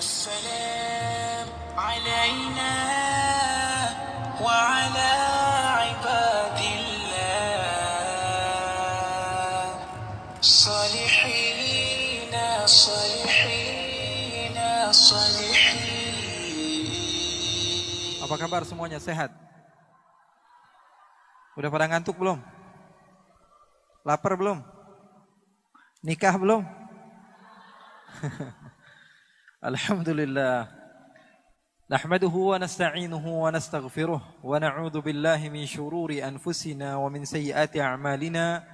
السلام علينا وعلى عباد الله صالحين صالحين صالحين Apa kabar semuanya? Sehat? Udah pada ngantuk belum? Lapar belum? Nikah belum? الحمد لله نحمده ونستعينه ونستغفره ونعوذ بالله من شرور انفسنا ومن سيئات اعمالنا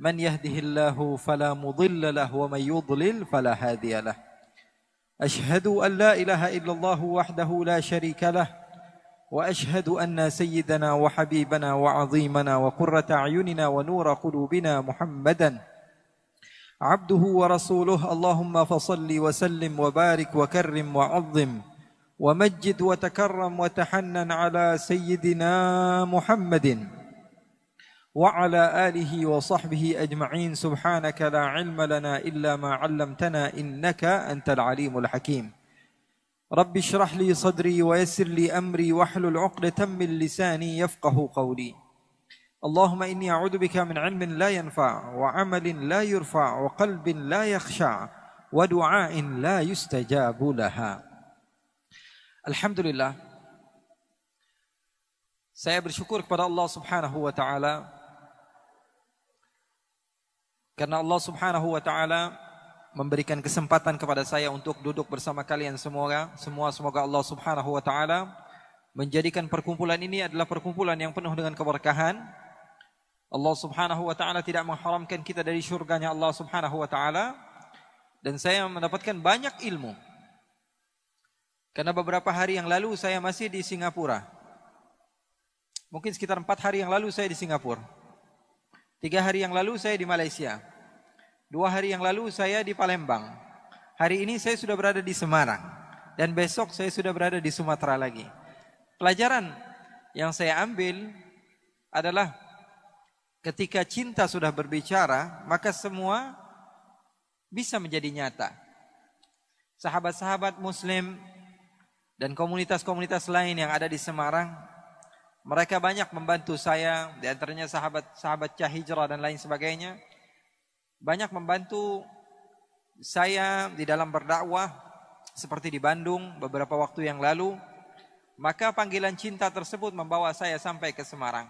من يهده الله فلا مضل له ومن يضلل فلا هادي له اشهد ان لا اله الا الله وحده لا شريك له واشهد ان سيدنا وحبيبنا وعظيمنا وقره اعيننا ونور قلوبنا محمدا عبده ورسوله اللهم فصل وسلم وبارك وكرم وعظم ومجد وتكرم وتحنن على سيدنا محمد وعلى اله وصحبه اجمعين سبحانك لا علم لنا الا ما علمتنا انك انت العليم الحكيم رب اشرح لي صدري ويسر لي امري واحلل عقده من لساني يفقه قولي Allahumma inni a'udzubika min ilmin la yanfa wa amalin la yurfa wa qalbin la yakhsha wa du'ain la yustajabu laha. Alhamdulillah saya bersyukur kepada Allah Subhanahu wa taala karena Allah Subhanahu wa taala memberikan kesempatan kepada saya untuk duduk bersama kalian semua. Semua semoga Allah Subhanahu wa taala menjadikan perkumpulan ini adalah perkumpulan yang penuh dengan keberkahan Allah Subhanahu wa taala tidak mengharamkan kita dari syurganya Allah Subhanahu wa taala dan saya mendapatkan banyak ilmu. Karena beberapa hari yang lalu saya masih di Singapura. Mungkin sekitar empat hari yang lalu saya di Singapura. Tiga hari yang lalu saya di Malaysia. Dua hari yang lalu saya di Palembang. Hari ini saya sudah berada di Semarang. Dan besok saya sudah berada di Sumatera lagi. Pelajaran yang saya ambil adalah Ketika cinta sudah berbicara, maka semua bisa menjadi nyata. Sahabat-sahabat muslim dan komunitas-komunitas lain yang ada di Semarang, mereka banyak membantu saya, di antaranya sahabat-sahabat Cahijrah dan lain sebagainya. Banyak membantu saya di dalam berdakwah seperti di Bandung beberapa waktu yang lalu. Maka panggilan cinta tersebut membawa saya sampai ke Semarang.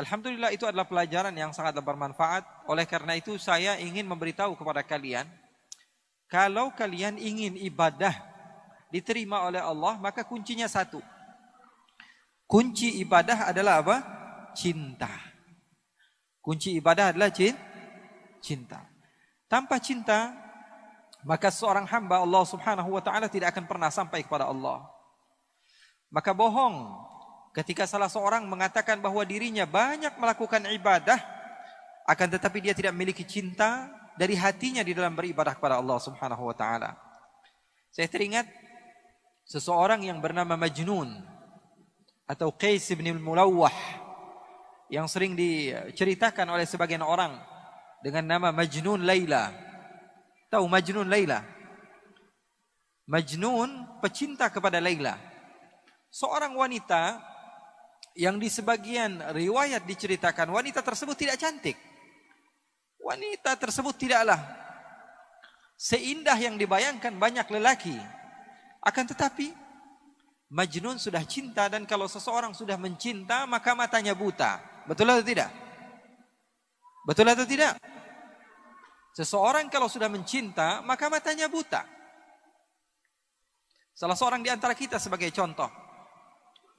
Alhamdulillah itu adalah pelajaran yang sangat bermanfaat. Oleh karena itu saya ingin memberitahu kepada kalian, kalau kalian ingin ibadah diterima oleh Allah, maka kuncinya satu. Kunci ibadah adalah apa? Cinta. Kunci ibadah adalah cinta. Tanpa cinta, maka seorang hamba Allah Subhanahu wa taala tidak akan pernah sampai kepada Allah. Maka bohong Ketika salah seorang mengatakan bahwa dirinya banyak melakukan ibadah akan tetapi dia tidak memiliki cinta dari hatinya di dalam beribadah kepada Allah Subhanahu wa taala. Saya teringat seseorang yang bernama Majnun atau Qais bin Mulawah yang sering diceritakan oleh sebagian orang dengan nama Majnun Laila. Tahu Majnun Laila? Majnun pecinta kepada Laila. Seorang wanita yang di sebagian riwayat diceritakan wanita tersebut tidak cantik. Wanita tersebut tidaklah seindah yang dibayangkan banyak lelaki. Akan tetapi Majnun sudah cinta dan kalau seseorang sudah mencinta maka matanya buta. Betul atau tidak? Betul atau tidak? Seseorang kalau sudah mencinta maka matanya buta. Salah seorang di antara kita sebagai contoh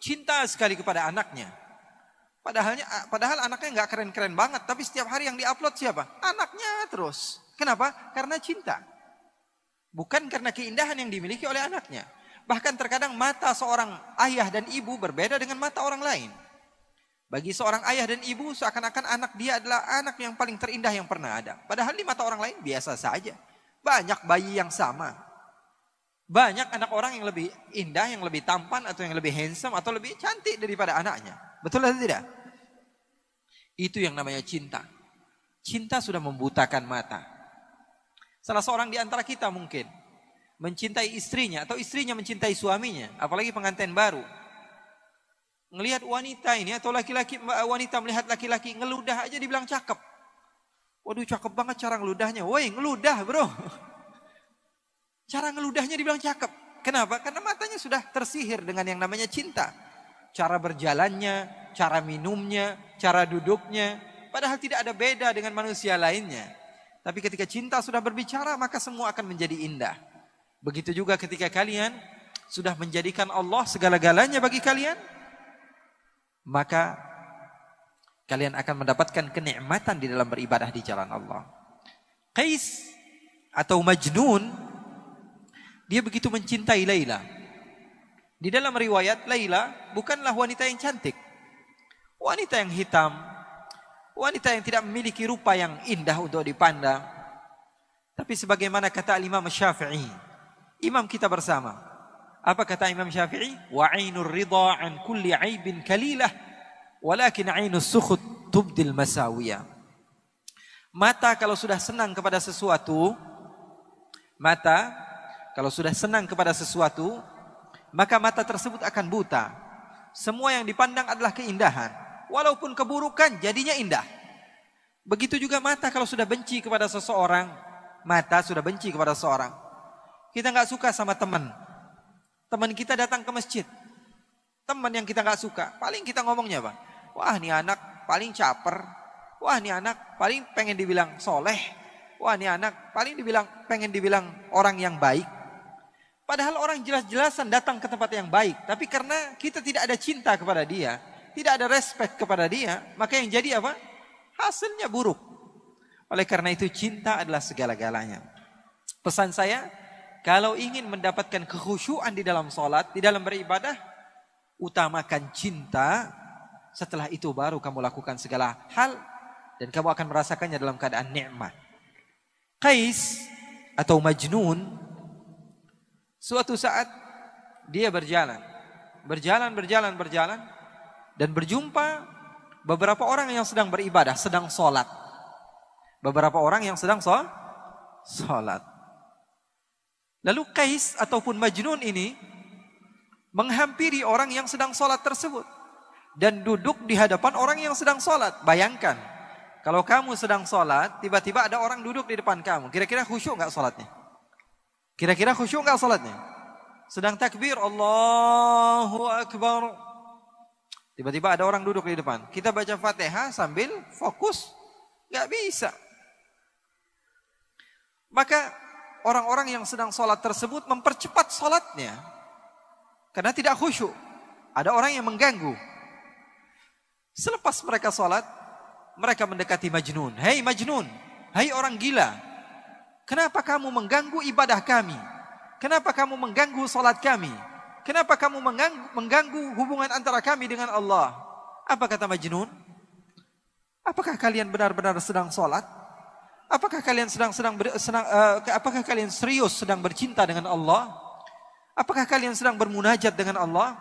cinta sekali kepada anaknya. Padahalnya, padahal anaknya nggak keren-keren banget, tapi setiap hari yang diupload siapa? Anaknya terus. Kenapa? Karena cinta. Bukan karena keindahan yang dimiliki oleh anaknya. Bahkan terkadang mata seorang ayah dan ibu berbeda dengan mata orang lain. Bagi seorang ayah dan ibu seakan-akan anak dia adalah anak yang paling terindah yang pernah ada. Padahal di mata orang lain biasa saja. Banyak bayi yang sama, banyak anak orang yang lebih indah, yang lebih tampan atau yang lebih handsome atau lebih cantik daripada anaknya. Betul atau tidak? Itu yang namanya cinta. Cinta sudah membutakan mata. Salah seorang di antara kita mungkin mencintai istrinya atau istrinya mencintai suaminya, apalagi pengantin baru. Melihat wanita ini atau laki-laki eh, wanita melihat laki-laki ngeludah aja dibilang cakep. Waduh cakep banget cara ngeludahnya. Woi ngeludah bro. Cara ngeludahnya dibilang cakep. Kenapa? Karena matanya sudah tersihir dengan yang namanya cinta. Cara berjalannya, cara minumnya, cara duduknya. Padahal tidak ada beda dengan manusia lainnya. Tapi ketika cinta sudah berbicara, maka semua akan menjadi indah. Begitu juga ketika kalian sudah menjadikan Allah segala-galanya bagi kalian, maka kalian akan mendapatkan kenikmatan di dalam beribadah di jalan Allah. Qais atau Majnun dia begitu mencintai Laila. Di dalam riwayat Laila bukanlah wanita yang cantik. Wanita yang hitam, wanita yang tidak memiliki rupa yang indah untuk dipandang. Tapi sebagaimana kata Imam Syafi'i, imam kita bersama. Apa kata Imam Syafi'i? Wa ainur ridha an kulli aibin kalilah, walakin ainus sukhut tubdil masawiya. Mata kalau sudah senang kepada sesuatu, mata kalau sudah senang kepada sesuatu, maka mata tersebut akan buta. Semua yang dipandang adalah keindahan. Walaupun keburukan jadinya indah. Begitu juga mata kalau sudah benci kepada seseorang, mata sudah benci kepada seseorang. Kita nggak suka sama teman. Teman kita datang ke masjid. Teman yang kita nggak suka, paling kita ngomongnya apa? wah nih anak paling caper, wah nih anak paling pengen dibilang soleh, wah nih anak paling dibilang pengen dibilang orang yang baik. Padahal orang jelas-jelasan datang ke tempat yang baik, tapi karena kita tidak ada cinta kepada dia, tidak ada respect kepada dia, maka yang jadi apa? Hasilnya buruk. Oleh karena itu cinta adalah segala-galanya. Pesan saya, kalau ingin mendapatkan kekhusyuan di dalam sholat, di dalam beribadah, utamakan cinta. Setelah itu baru kamu lakukan segala hal dan kamu akan merasakannya dalam keadaan nikmat. Kais atau Majnun Suatu saat dia berjalan, berjalan, berjalan, berjalan, dan berjumpa beberapa orang yang sedang beribadah, sedang sholat. Beberapa orang yang sedang sholat. sholat. Lalu Kais ataupun Majnun ini menghampiri orang yang sedang sholat tersebut. Dan duduk di hadapan orang yang sedang sholat. Bayangkan, kalau kamu sedang sholat, tiba-tiba ada orang duduk di depan kamu. Kira-kira khusyuk nggak sholatnya? Kira-kira khusyuk nggak salatnya? Sedang takbir, Allahu Akbar. Tiba-tiba ada orang duduk di depan. Kita baca Fatihah sambil fokus. Gak bisa. Maka orang-orang yang sedang sholat tersebut mempercepat sholatnya. Karena tidak khusyuk. Ada orang yang mengganggu. Selepas mereka sholat, mereka mendekati Majnun. Hei Majnun, hei orang gila. Kenapa kamu mengganggu ibadah kami? Kenapa kamu mengganggu salat kami? Kenapa kamu mengganggu, mengganggu hubungan antara kami dengan Allah? Apa kata Majnun? Apakah kalian benar-benar sedang salat? Apakah kalian sedang sedang, ber, senang, uh, apakah kalian serius sedang bercinta dengan Allah? Apakah kalian sedang bermunajat dengan Allah?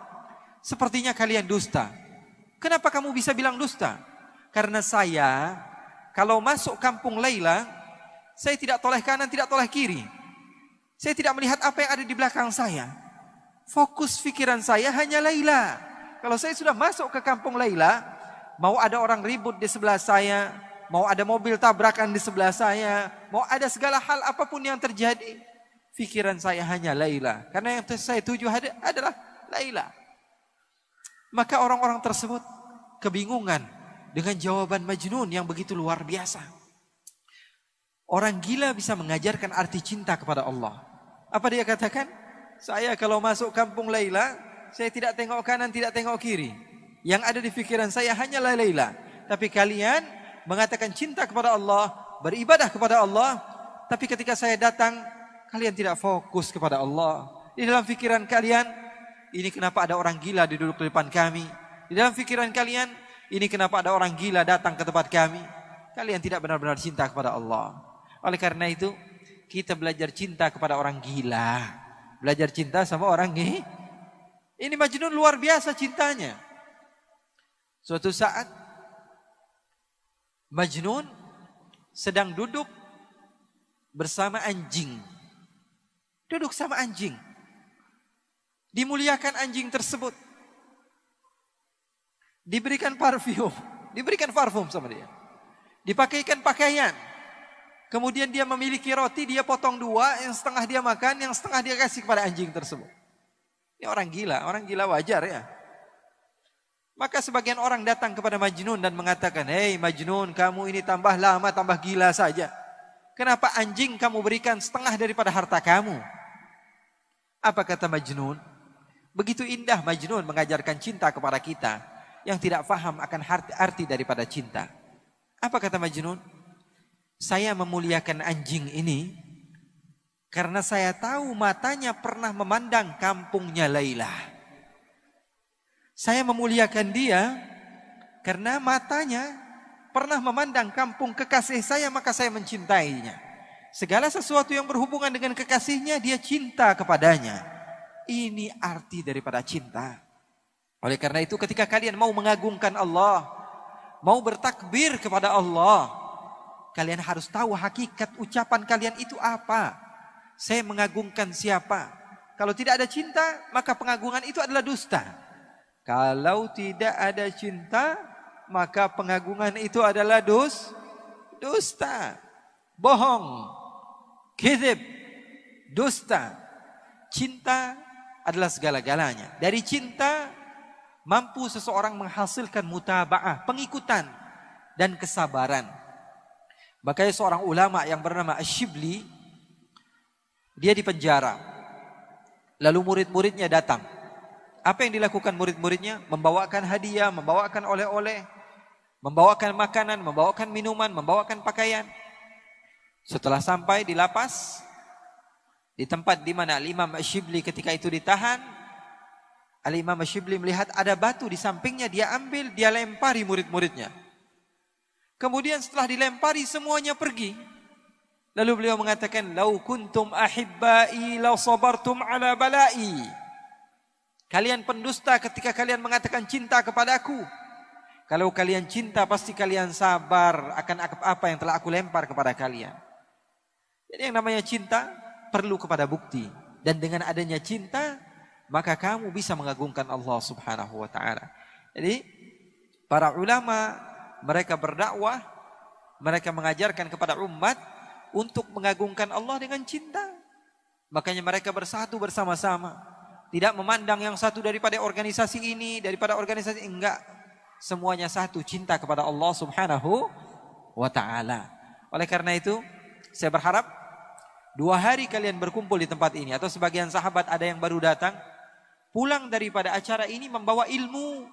Sepertinya kalian dusta. Kenapa kamu bisa bilang dusta? Karena saya kalau masuk kampung Laila saya tidak toleh kanan, tidak toleh kiri. Saya tidak melihat apa yang ada di belakang saya. Fokus pikiran saya hanya Laila. Kalau saya sudah masuk ke kampung Laila, mau ada orang ribut di sebelah saya, mau ada mobil tabrakan di sebelah saya, mau ada segala hal apapun yang terjadi, pikiran saya hanya Laila. Karena yang saya tuju adalah Laila. Maka orang-orang tersebut kebingungan dengan jawaban Majnun yang begitu luar biasa. Orang gila bisa mengajarkan arti cinta kepada Allah. Apa dia katakan? Saya kalau masuk kampung Laila, saya tidak tengok kanan, tidak tengok kiri. Yang ada di pikiran saya hanyalah Laila. Tapi kalian mengatakan cinta kepada Allah, beribadah kepada Allah, tapi ketika saya datang, kalian tidak fokus kepada Allah. Di dalam pikiran kalian, ini kenapa ada orang gila di duduk di depan kami? Di dalam pikiran kalian, ini kenapa ada orang gila datang ke tempat kami? Kalian tidak benar-benar cinta kepada Allah. Oleh karena itu, kita belajar cinta kepada orang gila. Belajar cinta sama orang gila. Ini Majnun luar biasa cintanya. Suatu saat, Majnun sedang duduk bersama anjing. Duduk sama anjing. Dimuliakan anjing tersebut. Diberikan parfum. Diberikan parfum sama dia. Dipakaikan pakaian Kemudian dia memiliki roti, dia potong dua, yang setengah dia makan, yang setengah dia kasih kepada anjing tersebut. Ini orang gila, orang gila wajar ya. Maka sebagian orang datang kepada Majnun dan mengatakan, Hei Majnun, kamu ini tambah lama, tambah gila saja. Kenapa anjing kamu berikan setengah daripada harta kamu? Apa kata Majnun? Begitu indah Majnun mengajarkan cinta kepada kita yang tidak faham akan arti daripada cinta. Apa kata Majnun? saya memuliakan anjing ini karena saya tahu matanya pernah memandang kampungnya Laila. Saya memuliakan dia karena matanya pernah memandang kampung kekasih saya maka saya mencintainya. Segala sesuatu yang berhubungan dengan kekasihnya dia cinta kepadanya. Ini arti daripada cinta. Oleh karena itu ketika kalian mau mengagungkan Allah, mau bertakbir kepada Allah, Kalian harus tahu hakikat ucapan kalian itu apa. Saya mengagungkan siapa. Kalau tidak ada cinta, maka pengagungan itu adalah dusta. Kalau tidak ada cinta, maka pengagungan itu adalah dus, dusta. Bohong, kizib, dusta. Cinta adalah segala-galanya. Dari cinta, mampu seseorang menghasilkan mutaba'ah, pengikutan, dan kesabaran. Makanya seorang ulama yang bernama Ashibli, dia di penjara. Lalu murid-muridnya datang. Apa yang dilakukan murid-muridnya? Membawakan hadiah, membawakan oleh-oleh, membawakan makanan, membawakan minuman, membawakan pakaian. Setelah sampai di lapas, di tempat di mana Imam Ashibli ketika itu ditahan, Al-Imam Ashibli melihat ada batu di sampingnya, dia ambil, dia lempari murid-muridnya. Kemudian setelah dilempari semuanya pergi. Lalu beliau mengatakan, "Lau kuntum ahibba'i lau sabartum ala bala'i." Kalian pendusta ketika kalian mengatakan cinta kepadaku. Kalau kalian cinta pasti kalian sabar akan apa yang telah aku lempar kepada kalian. Jadi yang namanya cinta perlu kepada bukti dan dengan adanya cinta maka kamu bisa mengagungkan Allah Subhanahu wa taala. Jadi para ulama mereka berdakwah, mereka mengajarkan kepada umat untuk mengagungkan Allah dengan cinta. Makanya mereka bersatu bersama-sama. Tidak memandang yang satu daripada organisasi ini, daripada organisasi enggak. Semuanya satu cinta kepada Allah Subhanahu wa taala. Oleh karena itu, saya berharap dua hari kalian berkumpul di tempat ini atau sebagian sahabat ada yang baru datang pulang daripada acara ini membawa ilmu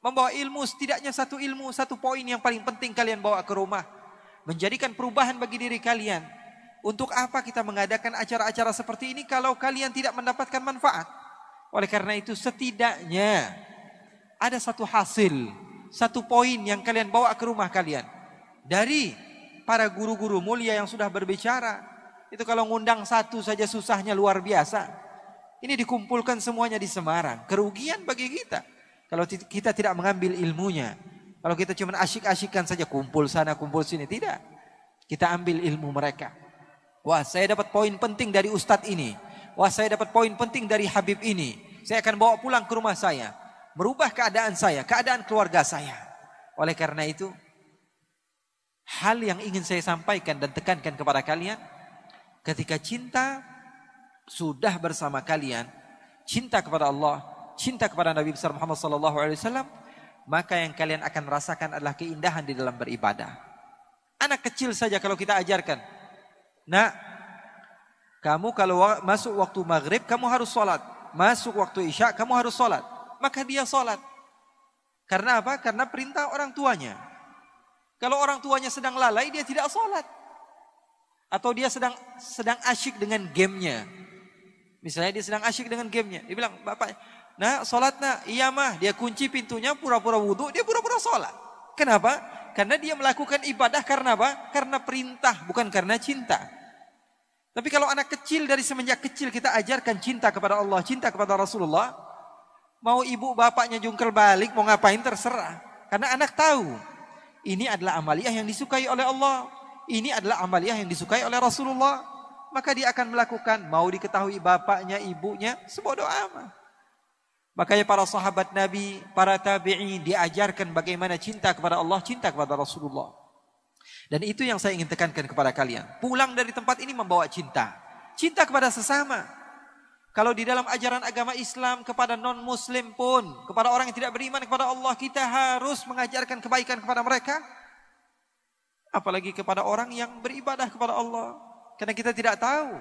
Membawa ilmu, setidaknya satu ilmu, satu poin yang paling penting kalian bawa ke rumah. Menjadikan perubahan bagi diri kalian. Untuk apa kita mengadakan acara-acara seperti ini kalau kalian tidak mendapatkan manfaat? Oleh karena itu setidaknya ada satu hasil, satu poin yang kalian bawa ke rumah kalian. Dari para guru-guru mulia yang sudah berbicara. Itu kalau ngundang satu saja susahnya luar biasa. Ini dikumpulkan semuanya di Semarang. Kerugian bagi kita. Kalau kita tidak mengambil ilmunya, kalau kita cuma asyik-asyikan saja kumpul sana kumpul sini, tidak. Kita ambil ilmu mereka. Wah, saya dapat poin penting dari ustadz ini. Wah, saya dapat poin penting dari Habib ini. Saya akan bawa pulang ke rumah saya, merubah keadaan saya, keadaan keluarga saya. Oleh karena itu, hal yang ingin saya sampaikan dan tekankan kepada kalian, ketika cinta sudah bersama kalian, cinta kepada Allah cinta kepada Nabi besar Muhammad sallallahu alaihi wasallam, maka yang kalian akan rasakan adalah keindahan di dalam beribadah. Anak kecil saja kalau kita ajarkan. Nak, kamu kalau masuk waktu maghrib kamu harus sholat. Masuk waktu isya kamu harus sholat. Maka dia sholat. Karena apa? Karena perintah orang tuanya. Kalau orang tuanya sedang lalai dia tidak sholat. Atau dia sedang sedang asyik dengan gamenya. Misalnya dia sedang asyik dengan gamenya. Dia bilang, bapak Nah, solatnya iya mah dia kunci pintunya pura-pura wudhu, dia pura-pura sholat. Kenapa? Karena dia melakukan ibadah karena apa? Karena perintah, bukan karena cinta. Tapi kalau anak kecil dari semenjak kecil kita ajarkan cinta kepada Allah, cinta kepada Rasulullah, mau ibu bapaknya jungkel balik, mau ngapain terserah. Karena anak tahu, ini adalah amaliah yang disukai oleh Allah. Ini adalah amaliah yang disukai oleh Rasulullah. Maka dia akan melakukan, mau diketahui bapaknya, ibunya, sebodoh amat. Makanya para sahabat Nabi, para tabi'i diajarkan bagaimana cinta kepada Allah, cinta kepada Rasulullah. Dan itu yang saya ingin tekankan kepada kalian. Pulang dari tempat ini membawa cinta. Cinta kepada sesama. Kalau di dalam ajaran agama Islam kepada non-muslim pun, kepada orang yang tidak beriman kepada Allah, kita harus mengajarkan kebaikan kepada mereka. Apalagi kepada orang yang beribadah kepada Allah. Karena kita tidak tahu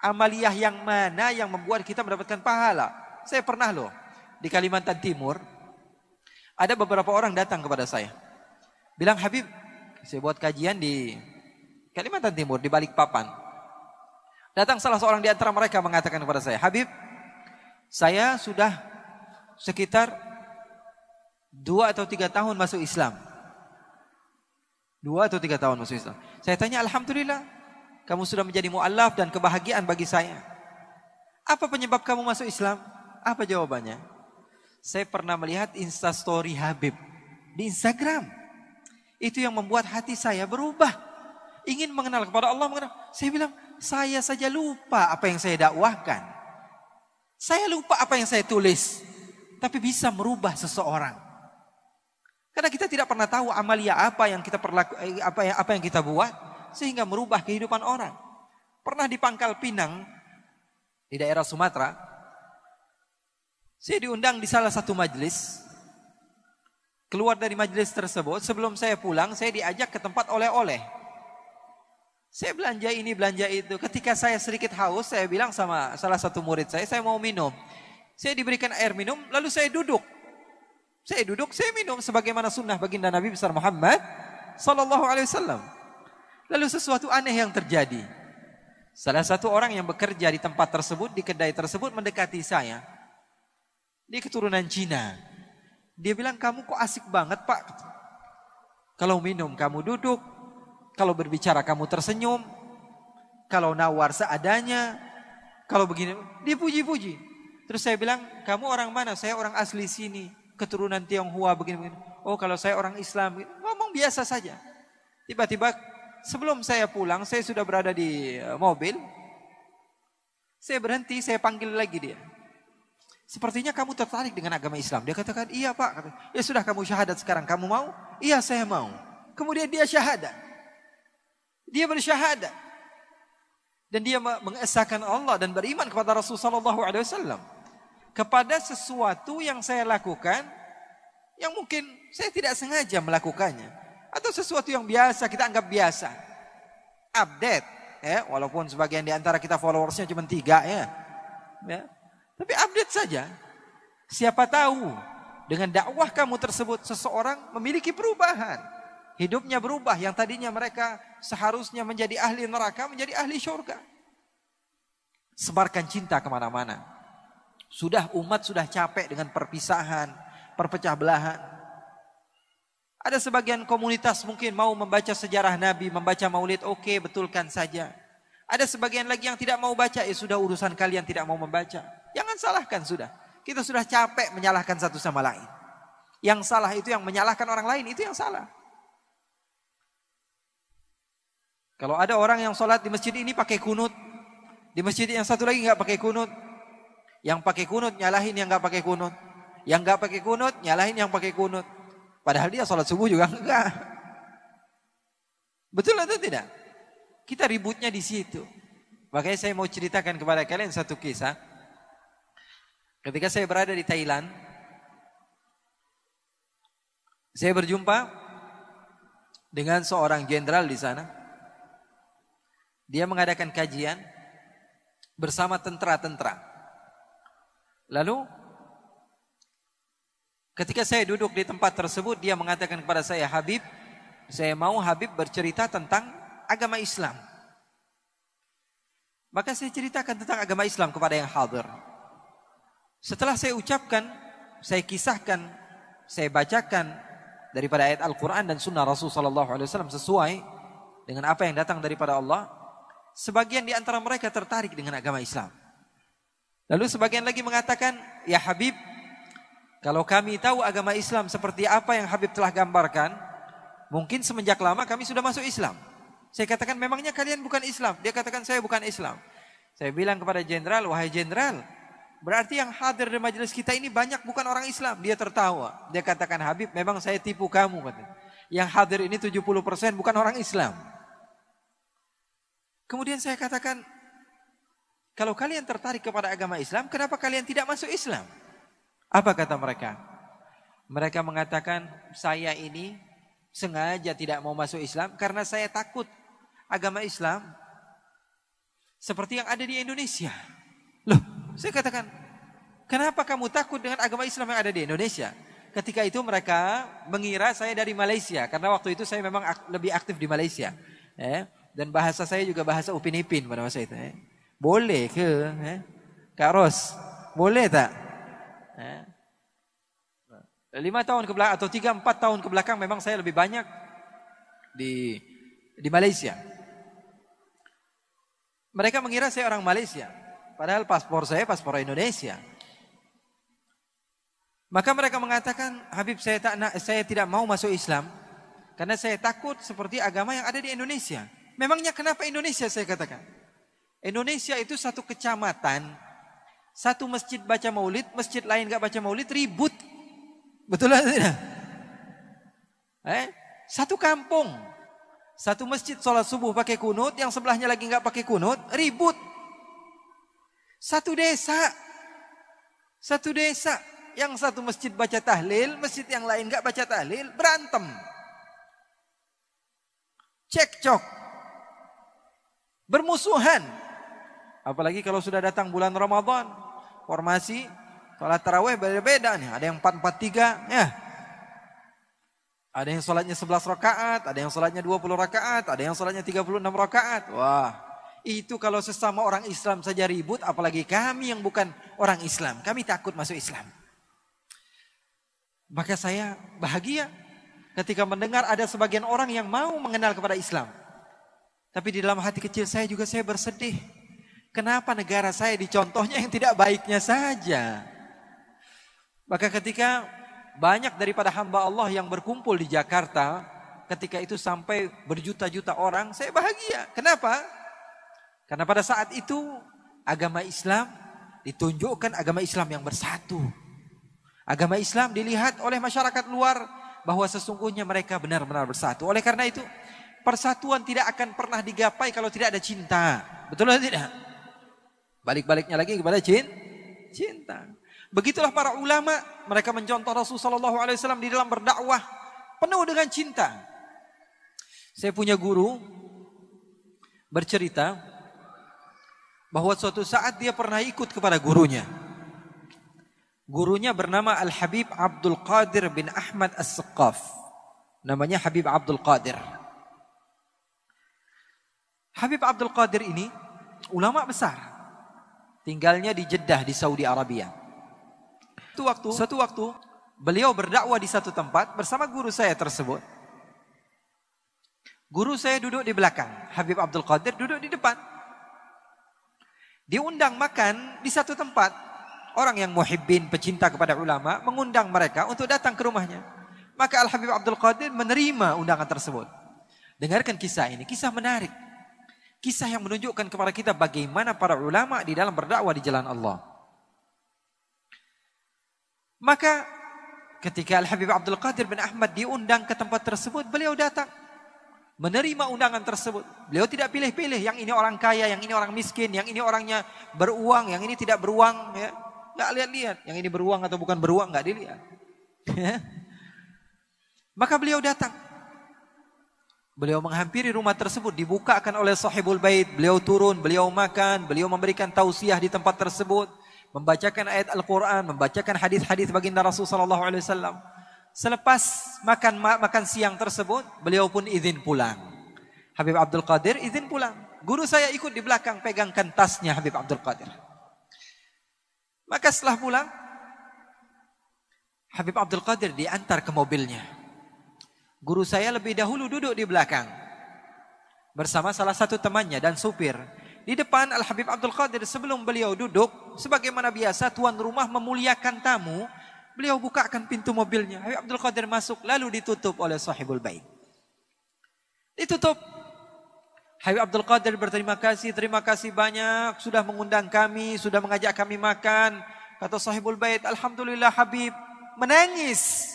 amaliyah yang mana yang membuat kita mendapatkan pahala. Saya pernah loh di Kalimantan Timur ada beberapa orang datang kepada saya. Bilang Habib, saya buat kajian di Kalimantan Timur di balik papan. Datang salah seorang di antara mereka mengatakan kepada saya, "Habib, saya sudah sekitar dua atau tiga tahun masuk Islam. Dua atau tiga tahun masuk Islam. Saya tanya, Alhamdulillah, kamu sudah menjadi muallaf dan kebahagiaan bagi saya. Apa penyebab kamu masuk Islam? Apa jawabannya? Saya pernah melihat instastory Habib di Instagram. Itu yang membuat hati saya berubah. Ingin mengenal kepada Allah. Mengenal. Saya bilang, saya saja lupa apa yang saya dakwahkan. Saya lupa apa yang saya tulis. Tapi bisa merubah seseorang. Karena kita tidak pernah tahu amalia apa yang kita perlaku, eh, apa yang, apa yang kita buat sehingga merubah kehidupan orang. Pernah di Pangkal Pinang di daerah Sumatera, saya diundang di salah satu majelis. Keluar dari majelis tersebut, sebelum saya pulang, saya diajak ke tempat oleh-oleh. Saya belanja ini, belanja itu. Ketika saya sedikit haus, saya bilang sama salah satu murid saya, saya mau minum. Saya diberikan air minum, lalu saya duduk. Saya duduk, saya minum sebagaimana sunnah baginda Nabi besar Muhammad sallallahu alaihi wasallam. Lalu sesuatu aneh yang terjadi. Salah satu orang yang bekerja di tempat tersebut, di kedai tersebut mendekati saya. Dia keturunan Cina. Dia bilang, kamu kok asik banget pak. Kalau minum kamu duduk. Kalau berbicara kamu tersenyum. Kalau nawar seadanya. Kalau begini, dia puji-puji. Terus saya bilang, kamu orang mana? Saya orang asli sini. Keturunan Tionghoa begini-begini. Oh kalau saya orang Islam. Ngomong biasa saja. Tiba-tiba sebelum saya pulang, saya sudah berada di eh, mobil. Saya berhenti, saya panggil lagi dia. Sepertinya kamu tertarik dengan agama Islam. Dia katakan, iya pak. ya sudah kamu syahadat sekarang. Kamu mau? Iya saya mau. Kemudian dia syahadat. Dia bersyahadat. Dan dia mengesahkan Allah dan beriman kepada Rasulullah SAW. Kepada sesuatu yang saya lakukan, yang mungkin saya tidak sengaja melakukannya. Atau sesuatu yang biasa, kita anggap biasa. Update. Ya, walaupun sebagian di antara kita followersnya cuma tiga ya. ya tapi update saja. Siapa tahu dengan dakwah kamu tersebut seseorang memiliki perubahan. Hidupnya berubah yang tadinya mereka seharusnya menjadi ahli neraka menjadi ahli syurga. Sebarkan cinta kemana-mana. Sudah umat sudah capek dengan perpisahan, perpecah belahan. Ada sebagian komunitas mungkin mau membaca sejarah Nabi, membaca maulid, oke okay, betulkan saja. Ada sebagian lagi yang tidak mau baca, ya sudah urusan kalian tidak mau membaca. Jangan salahkan sudah. Kita sudah capek menyalahkan satu sama lain. Yang salah itu yang menyalahkan orang lain, itu yang salah. Kalau ada orang yang sholat di masjid ini pakai kunut, di masjid yang satu lagi nggak pakai kunut, yang pakai kunut nyalahin yang nggak pakai kunut, yang nggak pakai kunut nyalahin yang pakai kunut. Padahal dia sholat subuh juga enggak. Betul atau tidak? Kita ributnya di situ. Makanya saya mau ceritakan kepada kalian satu kisah Ketika saya berada di Thailand, saya berjumpa dengan seorang jenderal di sana. Dia mengadakan kajian bersama tentara-tentara. Lalu ketika saya duduk di tempat tersebut, dia mengatakan kepada saya, "Habib, saya mau Habib bercerita tentang agama Islam." Maka saya ceritakan tentang agama Islam kepada yang hadir. Setelah saya ucapkan, saya kisahkan, saya bacakan daripada ayat Al-Quran dan Sunnah Rasul Sallallahu Alaihi Wasallam sesuai dengan apa yang datang daripada Allah. Sebagian di antara mereka tertarik dengan agama Islam. Lalu sebagian lagi mengatakan, ya Habib, kalau kami tahu agama Islam seperti apa yang Habib telah gambarkan, mungkin semenjak lama kami sudah masuk Islam. Saya katakan memangnya kalian bukan Islam. Dia katakan saya bukan Islam. Saya bilang kepada jenderal, wahai jenderal, Berarti yang hadir di majelis kita ini banyak bukan orang Islam. Dia tertawa. Dia katakan, Habib memang saya tipu kamu. Katanya. Yang hadir ini 70% bukan orang Islam. Kemudian saya katakan, kalau kalian tertarik kepada agama Islam, kenapa kalian tidak masuk Islam? Apa kata mereka? Mereka mengatakan, saya ini sengaja tidak mau masuk Islam karena saya takut agama Islam seperti yang ada di Indonesia. Loh, saya katakan, kenapa kamu takut dengan agama Islam yang ada di Indonesia? Ketika itu mereka mengira saya dari Malaysia karena waktu itu saya memang ak lebih aktif di Malaysia. Eh? Dan bahasa saya juga bahasa Upin Ipin pada masa itu. Eh? Boleh ke? Eh? Kak Ros, boleh tak? Eh? Lima tahun ke belakang atau tiga empat tahun ke belakang memang saya lebih banyak di di Malaysia. Mereka mengira saya orang Malaysia. Padahal paspor saya paspor Indonesia. Maka mereka mengatakan, Habib saya tak saya tidak mau masuk Islam karena saya takut seperti agama yang ada di Indonesia. Memangnya kenapa Indonesia saya katakan? Indonesia itu satu kecamatan, satu masjid baca maulid, masjid lain gak baca maulid ribut. Betul atau tidak? Eh? Satu kampung, satu masjid sholat subuh pakai kunut, yang sebelahnya lagi gak pakai kunut, ribut. Satu desa. Satu desa. Yang satu masjid baca tahlil, masjid yang lain gak baca tahlil, berantem. Cekcok. Bermusuhan. Apalagi kalau sudah datang bulan Ramadan. Formasi Salat taraweh beda-beda nih. Ada yang 443 ya. Ada yang solatnya 11 rakaat, ada yang solatnya 20 rakaat, ada yang solatnya 36 rakaat. Wah. Itu kalau sesama orang Islam saja ribut, apalagi kami yang bukan orang Islam. Kami takut masuk Islam. Maka saya bahagia ketika mendengar ada sebagian orang yang mau mengenal kepada Islam. Tapi di dalam hati kecil saya juga saya bersedih. Kenapa negara saya dicontohnya yang tidak baiknya saja? Maka ketika banyak daripada hamba Allah yang berkumpul di Jakarta, ketika itu sampai berjuta-juta orang, saya bahagia. Kenapa? Karena pada saat itu agama Islam ditunjukkan agama Islam yang bersatu. Agama Islam dilihat oleh masyarakat luar bahwa sesungguhnya mereka benar-benar bersatu. Oleh karena itu, persatuan tidak akan pernah digapai kalau tidak ada cinta. Betul atau tidak? Balik-baliknya lagi kepada cinta. Begitulah para ulama, mereka mencontoh Rasulullah SAW di dalam berdakwah penuh dengan cinta. Saya punya guru bercerita bahwa suatu saat dia pernah ikut kepada gurunya. Gurunya bernama Al-Habib Abdul Qadir bin Ahmad As-Saqaf. Namanya Habib Abdul Qadir. Habib Abdul Qadir ini ulama besar. Tinggalnya di Jeddah di Saudi Arabia. Satu waktu, satu waktu beliau berdakwah di satu tempat bersama guru saya tersebut. Guru saya duduk di belakang, Habib Abdul Qadir duduk di depan diundang makan di satu tempat. Orang yang muhibbin, pecinta kepada ulama, mengundang mereka untuk datang ke rumahnya. Maka Al-Habib Abdul Qadir menerima undangan tersebut. Dengarkan kisah ini, kisah menarik. Kisah yang menunjukkan kepada kita bagaimana para ulama di dalam berdakwah di jalan Allah. Maka ketika Al-Habib Abdul Qadir bin Ahmad diundang ke tempat tersebut, beliau datang menerima undangan tersebut. Beliau tidak pilih-pilih yang ini orang kaya, yang ini orang miskin, yang ini orangnya beruang, yang ini tidak beruang, ya. Gak lihat-lihat yang ini beruang atau bukan beruang gak dilihat. Ya. Maka beliau datang. Beliau menghampiri rumah tersebut dibukakan oleh sahibul bait, beliau turun, beliau makan, beliau memberikan tausiah di tempat tersebut, membacakan ayat Al-Qur'an, membacakan hadis-hadis baginda Rasulullah sallallahu alaihi wasallam. Selepas makan makan siang tersebut, beliau pun izin pulang. Habib Abdul Qadir izin pulang. Guru saya ikut di belakang pegangkan tasnya Habib Abdul Qadir. Maka setelah pulang, Habib Abdul Qadir diantar ke mobilnya. Guru saya lebih dahulu duduk di belakang bersama salah satu temannya dan supir. Di depan Al Habib Abdul Qadir sebelum beliau duduk, sebagaimana biasa tuan rumah memuliakan tamu Beliau bukakan pintu mobilnya. Habib Abdul Qadir masuk lalu ditutup oleh sahibul bait. Ditutup. Habib Abdul Qadir berterima kasih, terima kasih banyak sudah mengundang kami, sudah mengajak kami makan. Kata sahibul bait, alhamdulillah Habib menangis.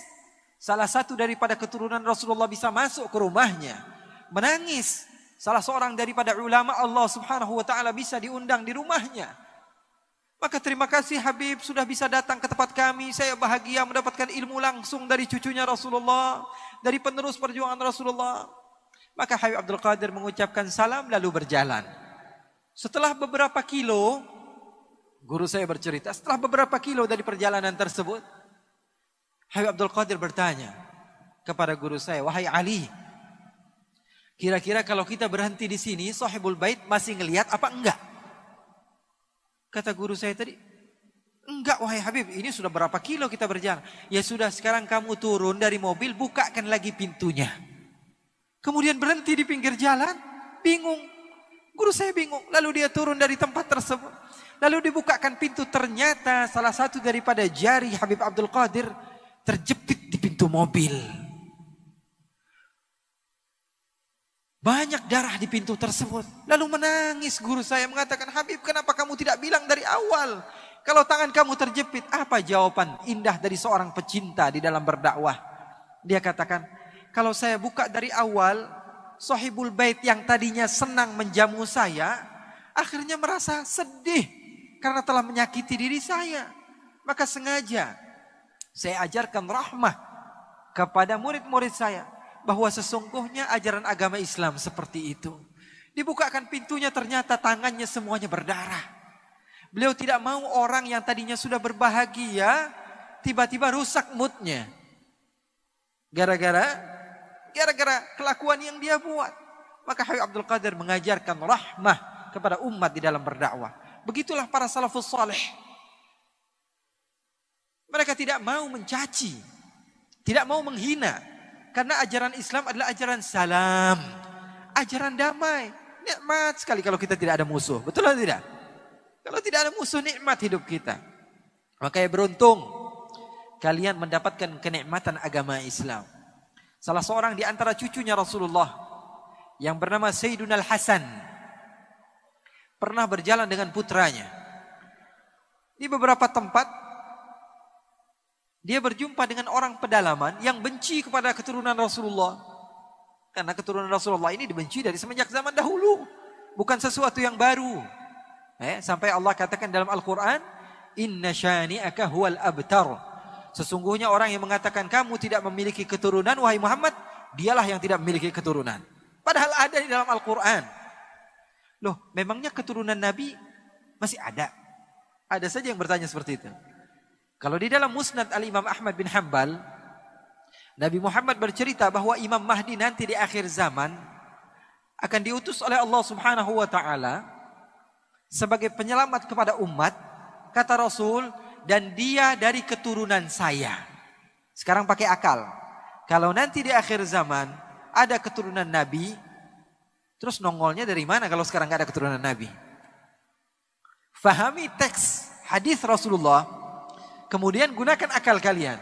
Salah satu daripada keturunan Rasulullah bisa masuk ke rumahnya. Menangis. Salah seorang daripada ulama Allah Subhanahu wa taala bisa diundang di rumahnya. Maka terima kasih Habib sudah bisa datang ke tempat kami. Saya bahagia mendapatkan ilmu langsung dari cucunya Rasulullah, dari penerus perjuangan Rasulullah. Maka Habib Abdul Qadir mengucapkan salam lalu berjalan. Setelah beberapa kilo, guru saya bercerita, setelah beberapa kilo dari perjalanan tersebut, Habib Abdul Qadir bertanya kepada guru saya, "Wahai Ali, kira-kira kalau kita berhenti di sini, Sohibul bait masih ngelihat apa enggak?" Kata guru saya tadi, enggak wahai Habib, ini sudah berapa kilo kita berjalan. Ya sudah sekarang kamu turun dari mobil, bukakan lagi pintunya. Kemudian berhenti di pinggir jalan, bingung. Guru saya bingung, lalu dia turun dari tempat tersebut. Lalu dibukakan pintu, ternyata salah satu daripada jari Habib Abdul Qadir terjepit di pintu mobil. Banyak darah di pintu tersebut. Lalu menangis guru saya mengatakan, Habib kenapa kamu tidak bilang dari awal? Kalau tangan kamu terjepit, apa jawaban indah dari seorang pecinta di dalam berdakwah? Dia katakan, kalau saya buka dari awal, sohibul bait yang tadinya senang menjamu saya, akhirnya merasa sedih karena telah menyakiti diri saya. Maka sengaja saya ajarkan rahmah kepada murid-murid saya bahwa sesungguhnya ajaran agama Islam seperti itu. Dibukakan pintunya ternyata tangannya semuanya berdarah. Beliau tidak mau orang yang tadinya sudah berbahagia tiba-tiba rusak moodnya. Gara-gara gara-gara kelakuan yang dia buat. Maka Habib Abdul Qadir mengajarkan rahmah kepada umat di dalam berdakwah. Begitulah para salafus saleh. Mereka tidak mau mencaci, tidak mau menghina, karena ajaran Islam adalah ajaran salam. Ajaran damai. Nikmat sekali kalau kita tidak ada musuh. Betul atau tidak? Kalau tidak ada musuh, nikmat hidup kita. Makanya beruntung. Kalian mendapatkan kenikmatan agama Islam. Salah seorang di antara cucunya Rasulullah. Yang bernama Sayyiduna Al-Hasan. Pernah berjalan dengan putranya. Di beberapa tempat dia berjumpa dengan orang pedalaman yang benci kepada keturunan Rasulullah. Karena keturunan Rasulullah ini dibenci dari semenjak zaman dahulu. Bukan sesuatu yang baru. Eh, sampai Allah katakan dalam Al-Quran, Inna syani'aka huwal abtar. Sesungguhnya orang yang mengatakan kamu tidak memiliki keturunan, wahai Muhammad, dialah yang tidak memiliki keturunan. Padahal ada di dalam Al-Quran. Loh, memangnya keturunan Nabi masih ada? Ada saja yang bertanya seperti itu. Kalau di dalam musnad al-Imam Ahmad bin Hambal, Nabi Muhammad bercerita bahwa Imam Mahdi nanti di akhir zaman akan diutus oleh Allah Subhanahu wa taala sebagai penyelamat kepada umat, kata Rasul, dan dia dari keturunan saya. Sekarang pakai akal. Kalau nanti di akhir zaman ada keturunan Nabi, terus nongolnya dari mana kalau sekarang nggak ada keturunan Nabi? Fahami teks hadis Rasulullah Kemudian gunakan akal kalian.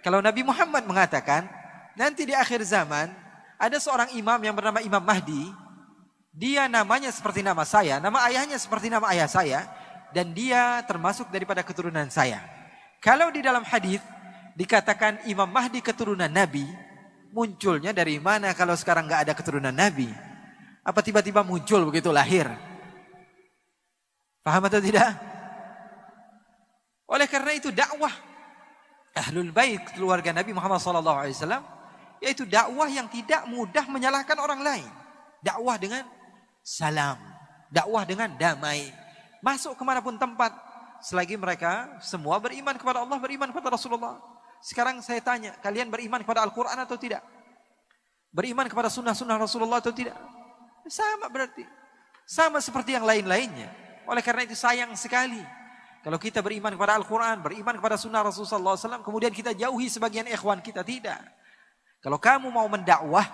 Kalau Nabi Muhammad mengatakan, nanti di akhir zaman ada seorang imam yang bernama Imam Mahdi. Dia namanya seperti nama saya, nama ayahnya seperti nama ayah saya dan dia termasuk daripada keturunan saya. Kalau di dalam hadis dikatakan Imam Mahdi keturunan Nabi, munculnya dari mana kalau sekarang nggak ada keturunan Nabi? Apa tiba-tiba muncul begitu lahir? Paham atau tidak? Oleh karena itu dakwah Ahlul Bait keluarga Nabi Muhammad SAW yaitu dakwah yang tidak mudah menyalahkan orang lain. Dakwah dengan salam, dakwah dengan damai. Masuk kemanapun tempat selagi mereka semua beriman kepada Allah, beriman kepada Rasulullah. Sekarang saya tanya, kalian beriman kepada Al-Quran atau tidak? Beriman kepada sunnah-sunnah Rasulullah atau tidak? Sama berarti. Sama seperti yang lain-lainnya. Oleh karena itu sayang sekali kalau kita beriman kepada Al-Quran, beriman kepada sunnah Rasulullah SAW, kemudian kita jauhi sebagian ikhwan kita, tidak. Kalau kamu mau mendakwah,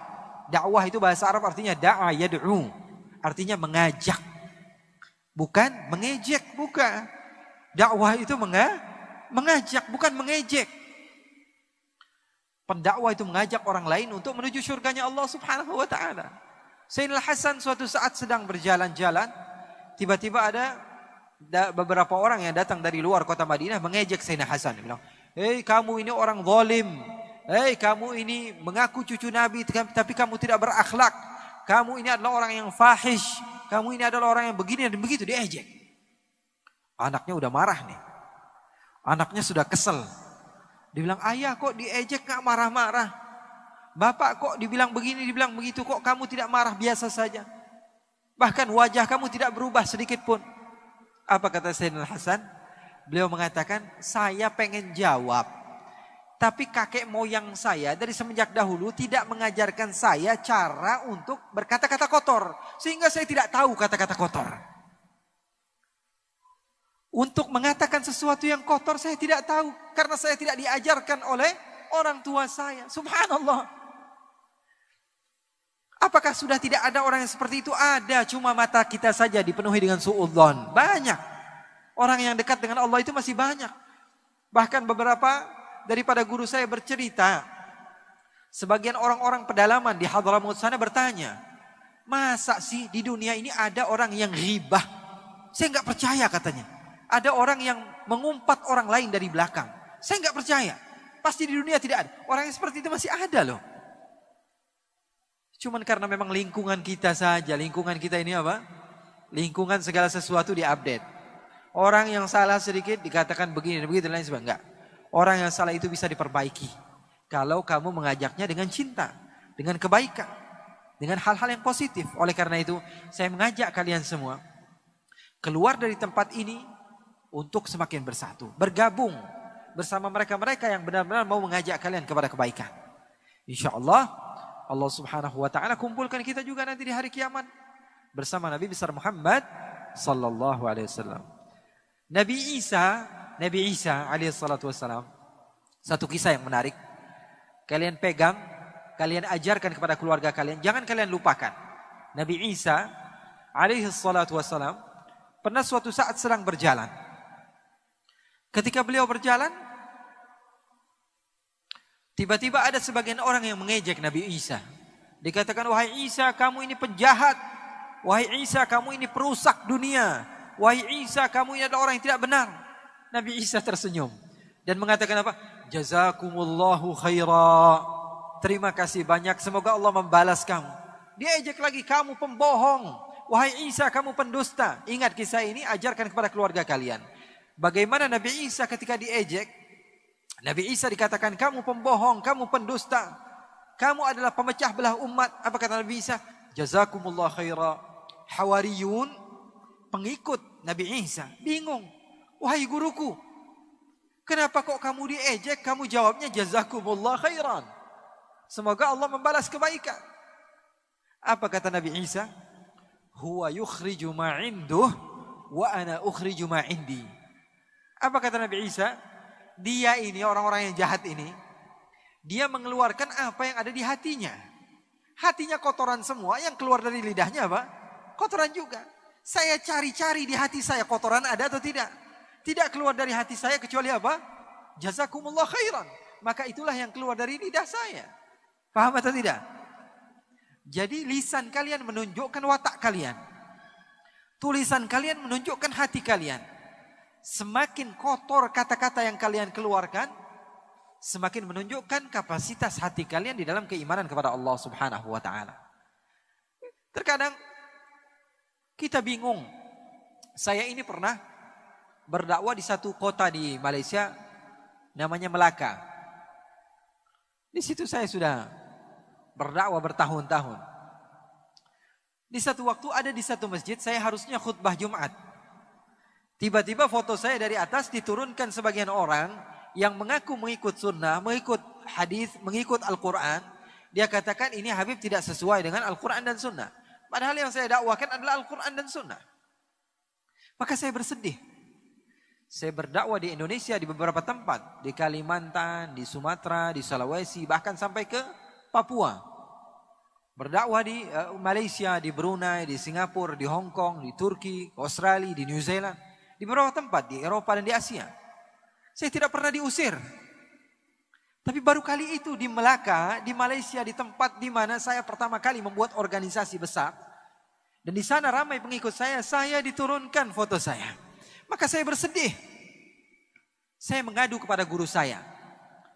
dakwah itu bahasa Arab artinya da'a yad'u. Artinya mengajak. Bukan mengejek, bukan. Dakwah itu menga, mengajak, bukan mengejek. Pendakwah itu mengajak orang lain untuk menuju syurgaNya Allah Subhanahu wa taala. Sayyidina Hasan suatu saat sedang berjalan-jalan, tiba-tiba ada beberapa orang yang datang dari luar kota Madinah mengejek Sayyidina Hasan. Dia bilang, hei kamu ini orang zalim. Hei kamu ini mengaku cucu Nabi tapi kamu tidak berakhlak. Kamu ini adalah orang yang fahish. Kamu ini adalah orang yang begini dan begitu. Dia ejek. Anaknya udah marah nih. Anaknya sudah kesel. Dibilang ayah kok diejek gak marah-marah? Bapak kok dibilang begini, dibilang begitu. Kok kamu tidak marah biasa saja? Bahkan wajah kamu tidak berubah sedikit pun. Apa kata Sayyidina Hasan? Beliau mengatakan, saya pengen jawab. Tapi kakek moyang saya dari semenjak dahulu tidak mengajarkan saya cara untuk berkata-kata kotor. Sehingga saya tidak tahu kata-kata kotor. Untuk mengatakan sesuatu yang kotor saya tidak tahu. Karena saya tidak diajarkan oleh orang tua saya. Subhanallah. Apakah sudah tidak ada orang yang seperti itu? Ada, cuma mata kita saja dipenuhi dengan suudzon. Banyak. Orang yang dekat dengan Allah itu masih banyak. Bahkan beberapa daripada guru saya bercerita, sebagian orang-orang pedalaman di Hadramaut sana bertanya, masa sih di dunia ini ada orang yang ribah? Saya nggak percaya katanya. Ada orang yang mengumpat orang lain dari belakang. Saya nggak percaya. Pasti di dunia tidak ada. Orang yang seperti itu masih ada loh. Cuman karena memang lingkungan kita saja, lingkungan kita ini apa? Lingkungan segala sesuatu diupdate. Orang yang salah sedikit dikatakan begini dan begitu dan lain sebagainya. Enggak. Orang yang salah itu bisa diperbaiki. Kalau kamu mengajaknya dengan cinta, dengan kebaikan, dengan hal-hal yang positif. Oleh karena itu, saya mengajak kalian semua keluar dari tempat ini untuk semakin bersatu, bergabung bersama mereka-mereka yang benar-benar mau mengajak kalian kepada kebaikan. Insya Allah Allah Subhanahu wa taala kumpulkan kita juga nanti di hari kiamat bersama Nabi besar Muhammad sallallahu alaihi wasallam. Nabi Isa, Nabi Isa alaihi salatu wasallam. Satu kisah yang menarik. Kalian pegang, kalian ajarkan kepada keluarga kalian, jangan kalian lupakan. Nabi Isa alaihi salatu wasallam pernah suatu saat sedang berjalan. Ketika beliau berjalan, Tiba-tiba ada sebagian orang yang mengejek Nabi Isa. Dikatakan, wahai Isa kamu ini penjahat. Wahai Isa kamu ini perusak dunia. Wahai Isa kamu ini adalah orang yang tidak benar. Nabi Isa tersenyum. Dan mengatakan apa? Jazakumullahu khaira. Terima kasih banyak. Semoga Allah membalas kamu. Dia ejek lagi kamu pembohong. Wahai Isa kamu pendusta. Ingat kisah ini ajarkan kepada keluarga kalian. Bagaimana Nabi Isa ketika diejek Nabi Isa dikatakan kamu pembohong, kamu pendusta. Kamu adalah pemecah belah umat. Apa kata Nabi Isa? Jazakumullah khaira. Hawariyun pengikut Nabi Isa bingung. Wahai guruku, kenapa kok kamu diejek? Kamu jawabnya jazakumullah khairan. Semoga Allah membalas kebaikan. Apa kata Nabi Isa? Huwa yukhriju ma wa ana ukhriju Apa kata Nabi Isa? dia ini orang-orang yang jahat ini dia mengeluarkan apa yang ada di hatinya. Hatinya kotoran semua, yang keluar dari lidahnya apa? Kotoran juga. Saya cari-cari di hati saya kotoran ada atau tidak? Tidak keluar dari hati saya kecuali apa? Jazakumullah khairan. Maka itulah yang keluar dari lidah saya. Paham atau tidak? Jadi lisan kalian menunjukkan watak kalian. Tulisan kalian menunjukkan hati kalian semakin kotor kata-kata yang kalian keluarkan, semakin menunjukkan kapasitas hati kalian di dalam keimanan kepada Allah Subhanahu wa taala. Terkadang kita bingung. Saya ini pernah berdakwah di satu kota di Malaysia namanya Melaka. Di situ saya sudah berdakwah bertahun-tahun. Di satu waktu ada di satu masjid saya harusnya khutbah Jumat. Tiba-tiba foto saya dari atas diturunkan sebagian orang yang mengaku mengikut sunnah, mengikut hadis, mengikut Al-Quran. Dia katakan ini Habib tidak sesuai dengan Al-Quran dan sunnah. Padahal yang saya dakwakan adalah Al-Quran dan sunnah. Maka saya bersedih. Saya berdakwah di Indonesia di beberapa tempat. Di Kalimantan, di Sumatera, di Sulawesi, bahkan sampai ke Papua. Berdakwah di eh, Malaysia, di Brunei, di Singapura, di Hong Kong, di Turki, Australia, di New Zealand di beberapa tempat di Eropa dan di Asia. Saya tidak pernah diusir. Tapi baru kali itu di Melaka, di Malaysia, di tempat di mana saya pertama kali membuat organisasi besar. Dan di sana ramai pengikut saya, saya diturunkan foto saya. Maka saya bersedih. Saya mengadu kepada guru saya.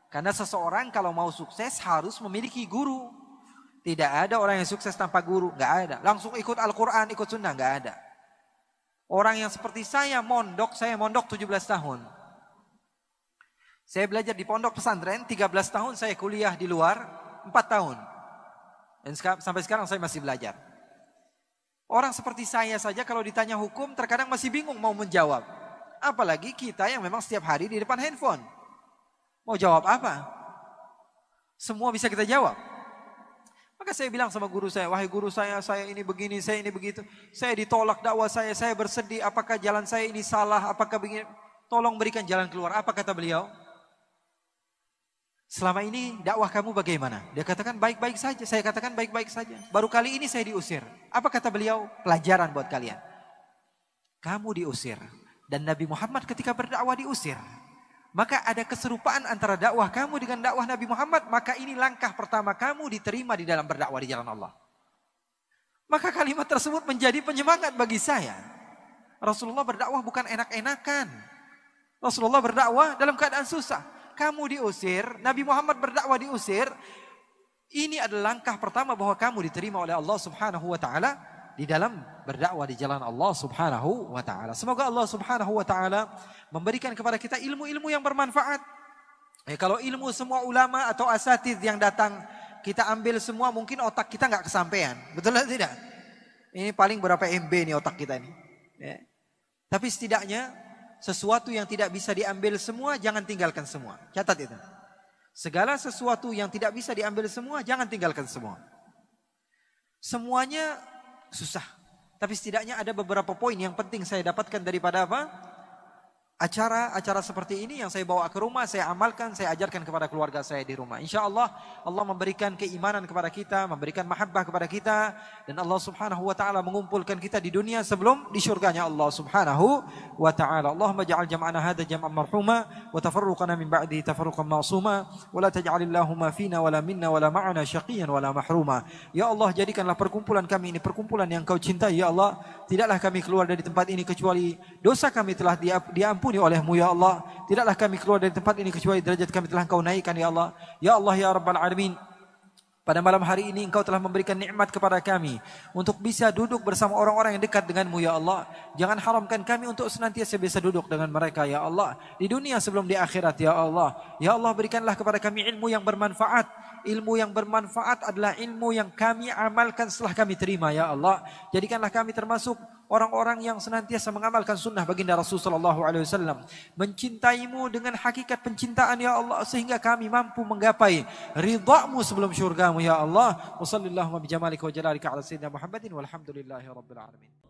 Karena seseorang kalau mau sukses harus memiliki guru. Tidak ada orang yang sukses tanpa guru, nggak ada. Langsung ikut Al-Quran, ikut sunnah, nggak ada. Orang yang seperti saya mondok, saya mondok 17 tahun. Saya belajar di pondok pesantren, 13 tahun saya kuliah di luar, 4 tahun. Dan sampai sekarang saya masih belajar. Orang seperti saya saja kalau ditanya hukum terkadang masih bingung mau menjawab. Apalagi kita yang memang setiap hari di depan handphone. Mau jawab apa? Semua bisa kita jawab. Maka saya bilang sama guru saya, wahai guru saya, saya ini begini, saya ini begitu. Saya ditolak dakwah saya, saya bersedih. Apakah jalan saya ini salah? Apakah begini? Tolong berikan jalan keluar. Apa kata beliau? Selama ini dakwah kamu bagaimana? Dia katakan baik-baik saja. Saya katakan baik-baik saja. Baru kali ini saya diusir. Apa kata beliau? Pelajaran buat kalian. Kamu diusir. Dan Nabi Muhammad ketika berdakwah diusir maka ada keserupaan antara dakwah kamu dengan dakwah Nabi Muhammad, maka ini langkah pertama kamu diterima di dalam berdakwah di jalan Allah. Maka kalimat tersebut menjadi penyemangat bagi saya. Rasulullah berdakwah bukan enak-enakan. Rasulullah berdakwah dalam keadaan susah. Kamu diusir, Nabi Muhammad berdakwah diusir. Ini adalah langkah pertama bahwa kamu diterima oleh Allah Subhanahu wa taala di dalam berdakwah di jalan Allah Subhanahu wa taala. Semoga Allah Subhanahu wa taala memberikan kepada kita ilmu-ilmu yang bermanfaat. Ya, kalau ilmu semua ulama atau asatid yang datang kita ambil semua mungkin otak kita nggak kesampaian. Betul atau tidak? Ini paling berapa MB nih otak kita ini. Ya. Tapi setidaknya sesuatu yang tidak bisa diambil semua jangan tinggalkan semua. Catat itu. Segala sesuatu yang tidak bisa diambil semua jangan tinggalkan semua. Semuanya susah. Tapi setidaknya ada beberapa poin yang penting saya dapatkan daripada apa? acara-acara seperti ini yang saya bawa ke rumah, saya amalkan, saya ajarkan kepada keluarga saya di rumah. Insya Allah, Allah memberikan keimanan kepada kita, memberikan mahabbah kepada kita, dan Allah Subhanahu Wa Taala mengumpulkan kita di dunia sebelum di syurganya Allah Subhanahu Wa Taala. Allah ja'al jam'ana hada jam'an marhuma, wa tafarruqana min ba'di tafarruqan ma'suma, wa la taj'alillahuma fina wa la minna wa la ma'ana syaqiyan wa la mahruma. Ya Allah, jadikanlah perkumpulan kami ini perkumpulan yang kau cintai, Ya Allah. Tidaklah kami keluar dari tempat ini kecuali dosa kami telah diampuni diampuni olehmu ya Allah. Tidaklah kami keluar dari tempat ini kecuali derajat kami telah engkau naikkan ya Allah. Ya Allah ya Rabbal Alamin. Pada malam hari ini engkau telah memberikan nikmat kepada kami untuk bisa duduk bersama orang-orang yang dekat denganmu ya Allah. Jangan haramkan kami untuk senantiasa bisa duduk dengan mereka ya Allah. Di dunia sebelum di akhirat ya Allah. Ya Allah berikanlah kepada kami ilmu yang bermanfaat. Ilmu yang bermanfaat adalah ilmu yang kami amalkan setelah kami terima ya Allah. Jadikanlah kami termasuk orang-orang yang senantiasa mengamalkan sunnah baginda Rasulullah sallallahu alaihi wasallam mencintaimu dengan hakikat pencintaan ya Allah sehingga kami mampu menggapai ridha sebelum syurgaMu ya Allah Wassalamu'alaikum sallallahu bi Muhammadin walhamdulillahi rabbil alamin